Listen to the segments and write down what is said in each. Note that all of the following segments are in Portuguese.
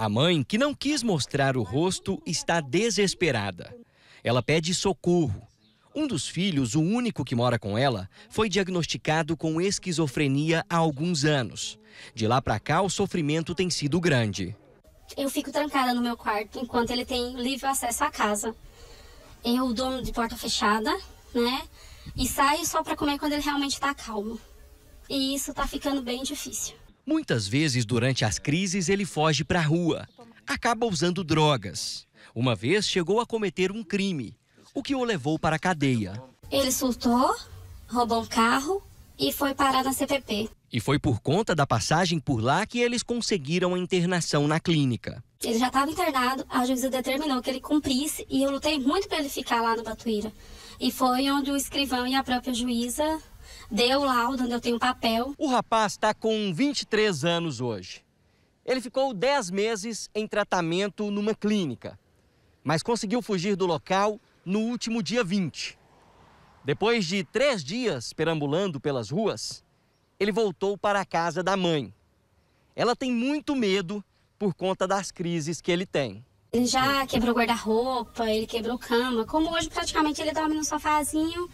A mãe, que não quis mostrar o rosto, está desesperada. Ela pede socorro. Um dos filhos, o único que mora com ela, foi diagnosticado com esquizofrenia há alguns anos. De lá para cá, o sofrimento tem sido grande. Eu fico trancada no meu quarto enquanto ele tem livre acesso à casa. Eu durmo de porta fechada, né? E saio só para comer quando ele realmente está calmo. E isso está ficando bem difícil. Muitas vezes, durante as crises, ele foge para a rua, acaba usando drogas. Uma vez chegou a cometer um crime, o que o levou para a cadeia. Ele surtou, roubou um carro e foi parar na CPP. E foi por conta da passagem por lá que eles conseguiram a internação na clínica. Ele já estava internado, a juíza determinou que ele cumprisse e eu lutei muito para ele ficar lá no Batuíra. E foi onde o escrivão e a própria juíza deu laudo, onde eu tenho papel. O rapaz está com 23 anos hoje. Ele ficou 10 meses em tratamento numa clínica, mas conseguiu fugir do local no último dia 20. Depois de três dias perambulando pelas ruas, ele voltou para a casa da mãe. Ela tem muito medo por conta das crises que ele tem. Ele já quebrou guarda-roupa, ele quebrou cama. Como hoje praticamente ele dorme no sofazinho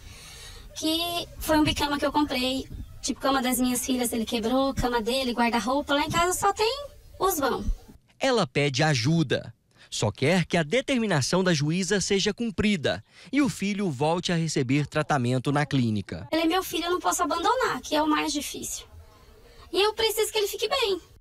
que foi um bicama que eu comprei. Tipo, cama das minhas filhas ele quebrou, cama dele, guarda-roupa. Lá em casa só tem os vão. Ela pede ajuda. Só quer que a determinação da juíza seja cumprida e o filho volte a receber tratamento na clínica. Ele é meu filho, eu não posso abandonar, que é o mais difícil. E eu preciso que ele fique bem.